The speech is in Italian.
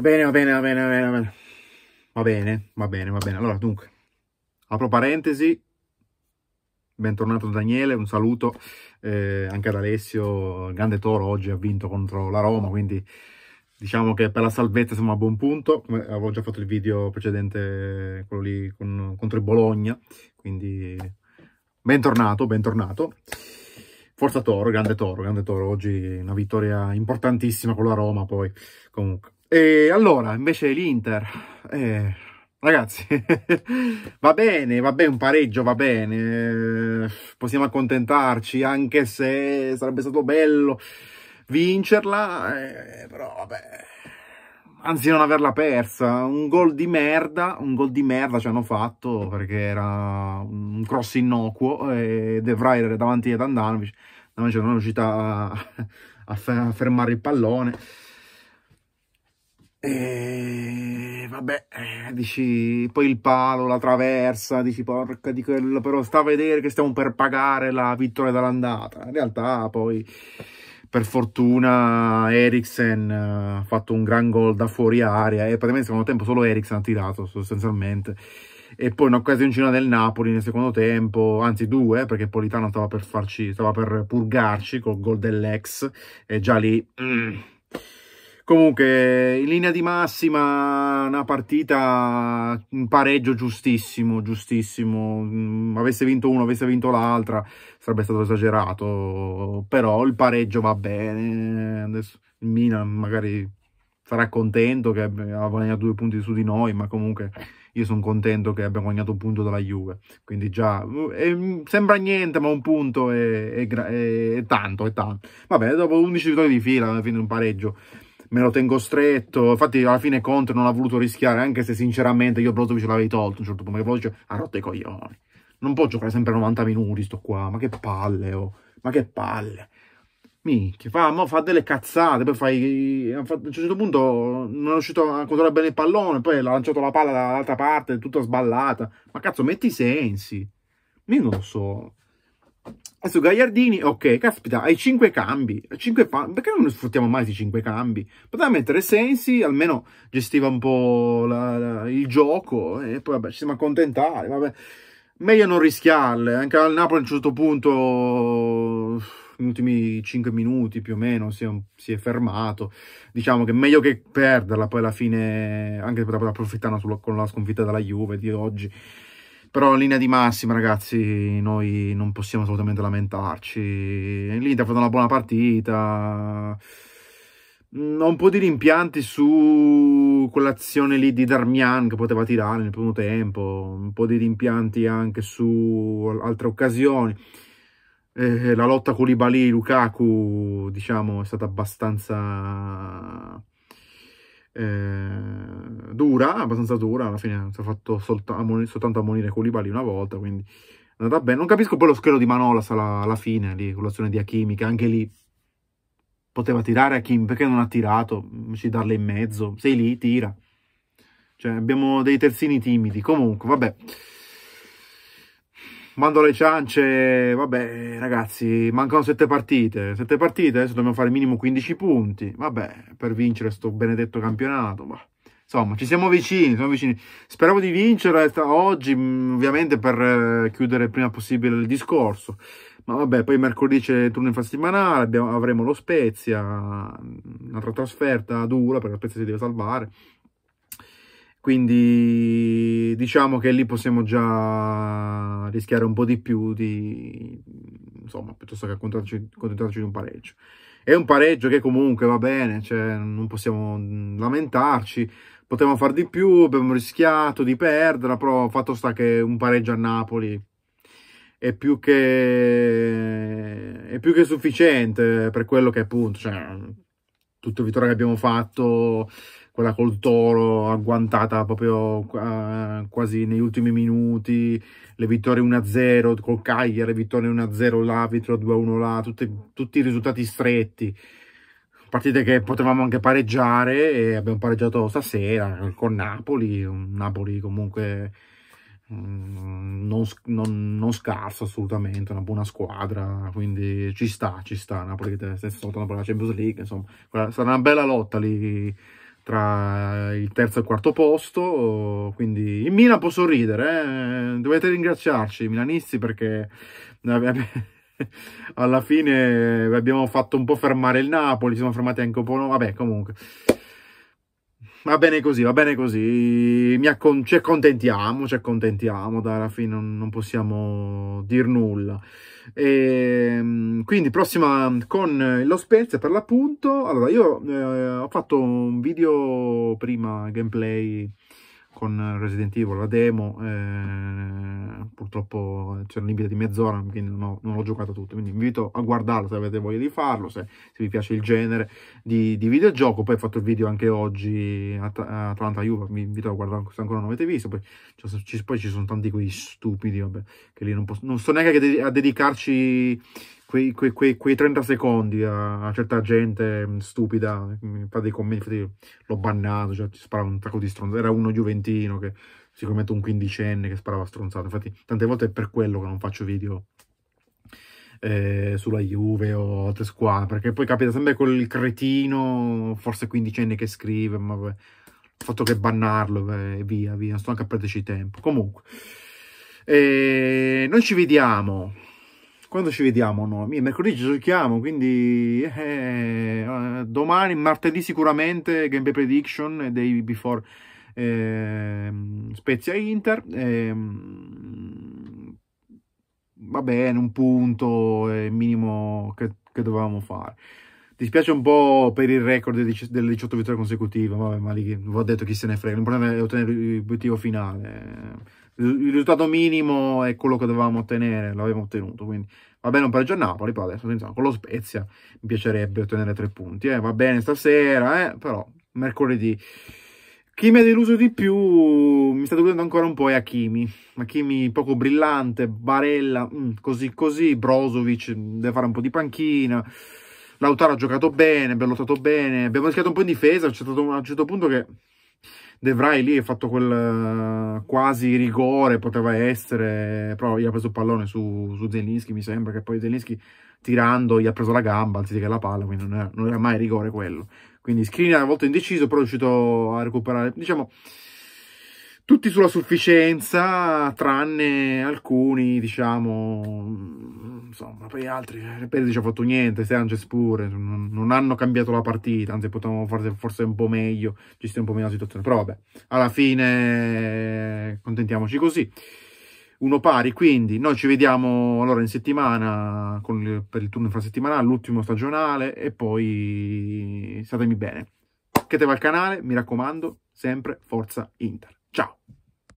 bene, va bene, va bene, va bene, va bene. Va bene, va bene, va bene. Allora, dunque, apro parentesi. Bentornato Daniele, un saluto eh, anche ad Alessio. Il grande Toro oggi ha vinto contro la Roma, quindi diciamo che per la salvezza siamo a buon punto. avevo già fatto il video precedente, quello lì con, contro il Bologna, quindi bentornato, bentornato. Forza Toro, grande Toro, grande Toro. Oggi una vittoria importantissima con la Roma, poi comunque. E allora, invece l'Inter, eh, ragazzi, va bene, va bene, un pareggio va bene, eh, possiamo accontentarci, anche se sarebbe stato bello vincerla, eh, però vabbè, anzi non averla persa, un gol di merda, un gol di merda ci hanno fatto perché era un cross innocuo e De Vrij era davanti ad Andanovic, Andanovic non è riuscita a, a fermare il pallone, e vabbè, eh, dici, poi il palo, la traversa, dici porca di quello, però sta a vedere che stiamo per pagare la vittoria dall'andata. In realtà poi, per fortuna, Eriksen eh, ha fatto un gran gol da fuori area e praticamente nel secondo tempo solo Eriksen ha tirato sostanzialmente. E poi un'occasioncina del Napoli nel secondo tempo, anzi due, eh, perché Politano stava per, farci, stava per purgarci col gol dell'ex e già lì... Mm, Comunque, in linea di massima, una partita un pareggio giustissimo, giustissimo. Mm, avesse vinto uno, avesse vinto l'altra, sarebbe stato esagerato. Però il pareggio va bene. Adesso il Milan magari sarà contento che abbia guadagnato due punti su di noi, ma comunque io sono contento che abbia guadagnato un punto dalla Juve. Quindi già, eh, sembra niente, ma un punto è, è, è, è tanto, è tanto. Vabbè, dopo 11 vittorie di fila, alla fine un pareggio me lo tengo stretto. Infatti, alla fine Conte non ha voluto rischiare, anche se sinceramente io Brozovic l'avevo tolto a un certo punto, perché ha rotto i coglioni. Non può giocare sempre 90 minuti sto qua, ma che palle, oh. ma che palle. Minchia, fa, mo fa delle cazzate, poi fai... A un certo punto non è riuscito a controllare bene il pallone, poi l'ha lanciato la palla dall'altra parte, tutta sballata. Ma cazzo, metti i sensi. Io non lo so. Adesso Gagliardini, ok, caspita, hai 5 cambi, 5 perché non sfruttiamo mai questi 5 cambi? Poteva mettere Sensi, almeno gestiva un po' la, la, il gioco, e poi vabbè, ci siamo accontentati, vabbè. Meglio non rischiarle, anche al Napoli a un certo punto negli ultimi 5 minuti più o meno si è, si è, fermato. Diciamo che meglio che perderla poi alla fine, anche per approfittarne con la sconfitta della Juve di oggi. Però in linea di massima, ragazzi, noi non possiamo assolutamente lamentarci. L'Inter ha fatto una buona partita. Mm, ho un po' di rimpianti su quell'azione lì di Darmian che poteva tirare nel primo tempo, un po' di rimpianti anche su altre occasioni. Eh, la lotta con Ibali Lukaku, diciamo, è stata abbastanza eh, dura, abbastanza dura, alla fine si è fatto solta ammonire, soltanto ammonire Koulibaly una volta, quindi è andata bene. Non capisco poi lo schero di Manolas alla, alla fine, lì, con l'azione di Hakimi, che anche lì poteva tirare Hakimi, perché non ha tirato? Invece di darle in mezzo, sei lì, tira. Cioè, abbiamo dei terzini timidi, comunque, vabbè mando le ciance, vabbè ragazzi, mancano sette partite, sette partite, adesso dobbiamo fare minimo 15 punti, vabbè, per vincere sto benedetto campionato, ma... Insomma, ci siamo vicini, siamo vicini. Speravo di vincere oggi, mm, ovviamente per eh, chiudere il prima possibile il discorso. Ma vabbè, poi mercoledì c'è il turno infrasettimanale, abbiamo, avremo lo Spezia, mm, un'altra trasferta dura perché lo Spezia si deve salvare quindi diciamo che lì possiamo già rischiare un po' di più di, insomma, piuttosto che accontentarci, di un pareggio. È un pareggio che comunque va bene, cioè, non possiamo mm, lamentarci, potevamo far di più, abbiamo rischiato di perderla, però fatto sta che un pareggio a Napoli è più che, è più che sufficiente per quello che appunto, cioè, tutto il vittorio che abbiamo fatto quella col toro agguantata proprio uh, quasi negli ultimi minuti, le vittorie 1-0 col Cagliari, vittorie 1-0 là, vittorie 2-1 là, tutte, tutti i risultati stretti, partite che potevamo anche pareggiare e abbiamo pareggiato stasera con Napoli, un Napoli comunque mm, non, non, non, scarso assolutamente, una buona squadra, quindi ci sta, ci sta Napoli che è stata la Champions League, insomma, sarà una bella lotta lì tra il terzo e il quarto posto, quindi il Milan può sorridere, eh? dovete ringraziarci milanisti perché alla fine abbiamo fatto un po' fermare il Napoli, siamo fermati anche un po', no? vabbè comunque va bene così, va bene così, accon ci accontentiamo, ci accontentiamo, dai, alla fine non, non possiamo dir nulla. E, ehm, quindi prossima con lo Spezia per l'appunto, allora io eh, ho fatto un video prima gameplay con Resident Evil, la demo, eh, purtroppo c'era un limite di mezz'ora, quindi non, ho, non l'ho giocato tutto, quindi vi invito a guardarlo se avete voglia di farlo, se, se vi piace il genere di, di, videogioco, poi ho fatto il video anche oggi a, a Atlanta Juve, vi invito a guardarlo se ancora non l'avete visto, poi, cioè, ci, poi, ci, sono tanti quei stupidi, vabbè, che lì non, posso, non so neanche a dedicarci quei, quei, quei, quei 30 secondi a, a, certa gente mm, stupida, mi mm, fa dei commenti, l'ho bannato, cioè, ci sparava un sacco di stronzate, era uno giuventino che sicuramente un quindicenne che sparava stronzate, infatti tante volte è per quello che non faccio video eh, sulla Juve o altre squadre, perché poi capita sempre quel cretino, forse quindicenne che scrive, ma vabbè, il fatto che bannarlo e via, via, sto anche a perderci tempo. Comunque, eh, noi ci vediamo quando ci vediamo noi? Mercoledì ci giochiamo, quindi eh, domani, martedì sicuramente, gameplay prediction e dei before eh, Spezia Inter. Eh, va bene, un punto è minimo che, che dovevamo fare. Dispiace un po' per il record delle 18 vittorie consecutive, vabbè, ma lì ho detto chi se ne frega, l'importante è ottenere l'obiettivo finale il risultato minimo è quello che dovevamo ottenere, l'avevamo ottenuto, quindi va bene un pareggio a Napoli, però adesso insomma, con lo Spezia mi piacerebbe ottenere tre punti, eh. va bene stasera, eh, però mercoledì. Chi mi ha deluso di più mi sta deludendo ancora un po' è Hakimi. Hakimi poco brillante, Barella, mm, così così, Brozovic deve fare un po' di panchina. Lautaro ha giocato bene, bellottato bene, abbiamo rischiato un po' in difesa, c'è stato un certo punto che De Vrij lì ha fatto quel eh, quasi rigore, poteva essere, però gli ha preso il pallone su, su Zelinski, mi sembra, che poi Zelinski tirando gli ha preso la gamba anziché la palla, quindi non era, non era mai rigore quello. Quindi Screen a volte indeciso, però è riuscito a recuperare, diciamo tutti sulla sufficienza, tranne alcuni, diciamo, insomma, poi altri, eh, ci ha fatto niente, Sanchez pure, non, non, hanno cambiato la partita, anzi potevamo fare forse un po' meglio, gestire un po' meglio la situazione, però vabbè, alla fine eh, contentiamoci così. Uno pari, quindi noi ci vediamo allora in settimana il, per il turno infrasettimanale, l'ultimo stagionale e poi statemi bene. Iscrivetevi al canale, mi raccomando, sempre Forza Inter. 找。